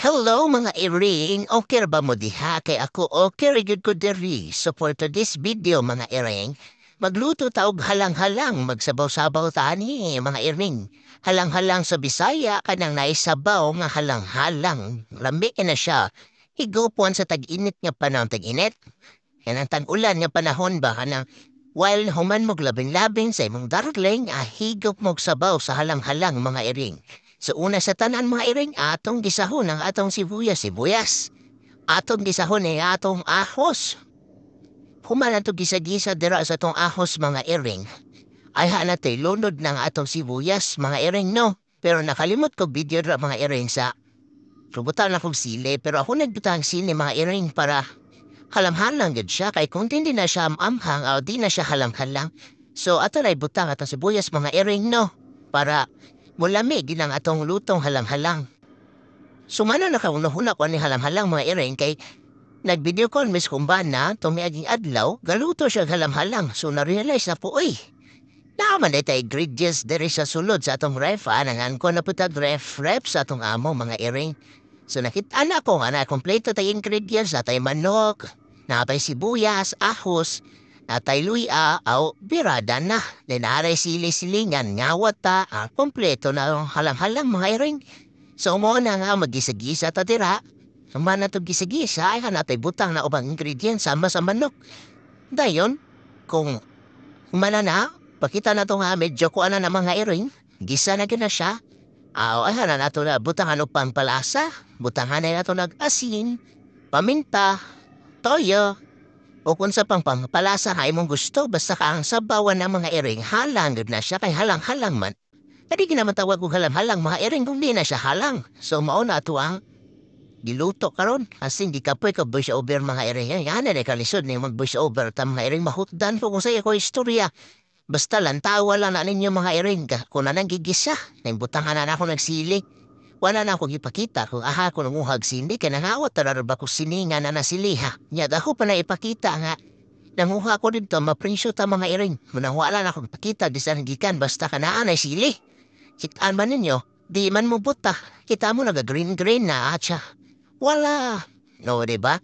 Hello mga iring, okay ba mo diha? Kay ako okay rigid ko diri. So this video mga iring, magluto taog halang-halang, magsabaw-sabaw tani mga iring. Halang-halang sa Bisaya, kanang naisabaw nga halang-halang. Lami na siya. Higupuan sa tag-init nga panahon tag-init. Yan ang tag-ulan nga panahon ba kanang While human mo labing-labing sa imong darling, ahigop ah, mo sabaw sa halang-halang mga iring. So una sa tanan mga iring, atong gisahon ang atong sibuyas, sibuyas. Atong gisahon ay atong ahos. Human ato gisa-gisa dira sa atong ahos mga iring. Ay hanatay lunod ng atong sibuyas mga iring no. Pero nakalimot ko video dira mga iring sa Subutan na kong sili pero ako nagbutang sili mga iring para halamhan lang gud siya kay kung hindi na siya amhang o di na siya halamhan lang. So ato na ibutang atong sibuyas mga iring no para Mulami ginang atong lutong halang-halang. Sumana na kaunahuna ko ni halang-halang mga ireng kay nagvideo ko call miss kumbana tumiaging adlaw galuto siya halang-halang so na-realize na po oy. Naman ito ingredients dere sa sulod sa atong ref anangan ah. ko na putag ref ref sa atong amo mga ireng. So nakita na ko nga na kompleto tayo ingredients na tayo manok, napay sibuyas, ahos, Atay a aw birada na. Dinare sili-silingan nga wata ang kompleto na halang-halang mga iring. So mo na nga magisa-gisa ta tira. Sama na to gisagisa gisa ay hanatay butang na ubang ingredients sama sa manok. Dayon, kung mana na, pakita na to nga medyo kuana na mga iring. Gisa na gina siya. Aw, ay hanan na to na butangan o pampalasa. Butangan na to nag-asin, paminta, toyo, o kung sa pang pangpalasa kay mong gusto basta ka ang sabawan ng mga ering halang na siya kay halang-halang man. Kadi ginaman tawag kong halang-halang mga ering kung di na siya halang. So mao na ato ang giluto karon kasi di ka pwede ka voice over mga ering. Yan na kalisod ni mag voice over ta mga ering mahutdan ko kung sa ko istorya. Basta lang tawa lang na ninyo mga ering. Kung na nang gigisa, naimbutang na ako nagsiling. Wala na akong ipakita kung aha ko ng uhag sindi kaya nangawat talaga ba ko sininga na nasiliha. Nya dako pa na ipakita nga. Nanguha ko dito maprinsyo ta mga iring. Manawala na akong pakita di sa gikan basta ka naan ay sili. Kitaan man ninyo, di man mo buta. Kita mo naga-green-green na atya. Ah, wala. No, di ba?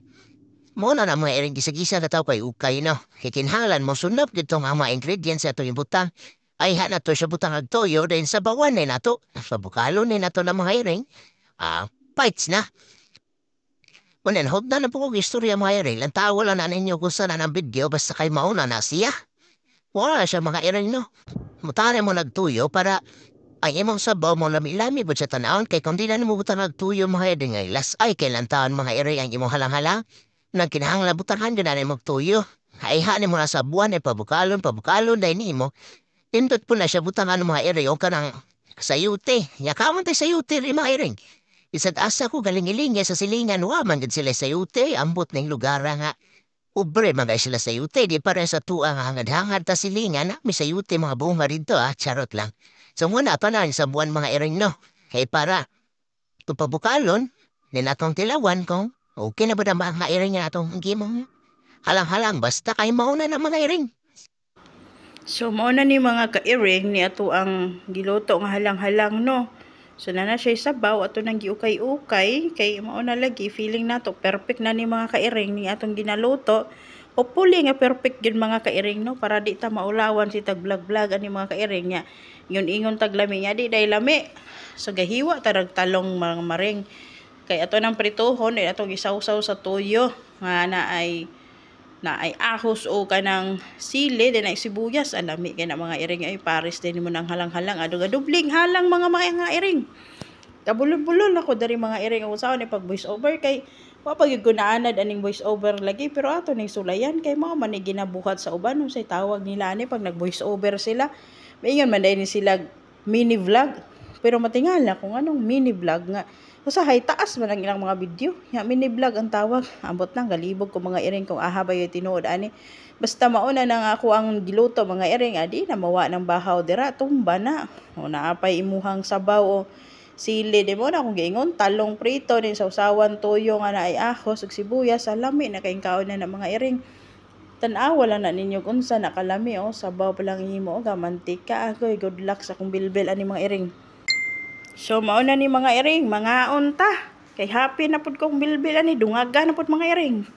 Muna na mga iring gisa-gisa kataw kay ukay no. Kikinhalan mo sunap dito nga mga ingredients ato ito yung butang ay hana to siya butang agtoyo din sa bawan ni nato. Sa bukalo ni nato na mga hiring. Ah, fights na. Unan, hope na na po kong istorya mga hiring. Ang tawa lang na ninyo kung saan ang video basta kay mauna na siya. Wala siya mga hiring no. Mutari mo nagtuyo para ay imong sabaw mo lami-lami po sa tanawon kay kung di na butang nagtuyo mga hiring ay las ay kailan taon mga hiring ang imong halang-halang. Nang kinahang labutan handa na na imong tuyo. Ay hanin mo na sa buwan ay pabukalon, pabukalon dahil ni mo. Indot po na siya butangan mga ere o kanang sayute. Yakaman tayo sayute rin mga ering. Isad asa ko galing-ilinga sa silingan wa man gid sila sayute. Ambot ning lugar ah, nga. Ubre man gay sila sayute. Di pare sa tuang hangad-hangad ta silingan. Ah, may sayute mga bunga rito ah. Charot lang. So muna pa na sa buwan mga ereng no. Kay para. Tupabukalon. Ninatong tilawan kong. Okay na ba na mga ering na atong gimong? Halang-halang basta kay mauna na mga ering. So mauna ni mga ka-earring ni ato ang giluto nga halang-halang no. So na na siya sabaw ato nang giukay-ukay kay mauna lagi feeling nato perfect na ni mga ka-earring ni atong ginaluto. Hopefully nga perfect gyud mga ka-earring no para di ta maulawan si tag vlog-vlog ani mga ka-earring nya. Yun ingon taglami nya di day lami. So gahiwa tarag talong mga maring. Kay ato nang prituhon eh, atong isaw-saw sa tuyo nga na ay na ay ahos o kanang sili din ay sibuyas alami kay na mga iring ay pares din mo nang halang-halang adug dubling halang mga mga iring kabulol-bulol ako dari mga iring ako sa ni pag voice over kay wa pag gunaanad aning voice over lagi pero ato ni sulayan kay mo man ginabuhat sa uban unsay tawag nila ani pag nag voice over sila maingon man dai sila mini vlog pero matingala kung anong mini vlog nga usahay taas man ang ilang mga video ya mini vlog ang tawag ambot nang galibog ko mga ireng kung aha ba yung tinuod ani basta mauna na nga ako ang giluto mga ireng adi na mawa ng bahaw dira tumba na o naapay imuhang sabaw o sili di mo na kung giingon talong prito din sa usawan toyo nga na ay ahos ug sibuyas salami na kayong na ng mga iring tanawa lang na ninyo unsa nakalami o sabaw pa lang himo o gamantika agoy good luck sa kong bilbil ani mga ireng So mauna ni mga iring, mga unta. Kay happy na pud kong bilbilan ni dungaga na pud mga iring.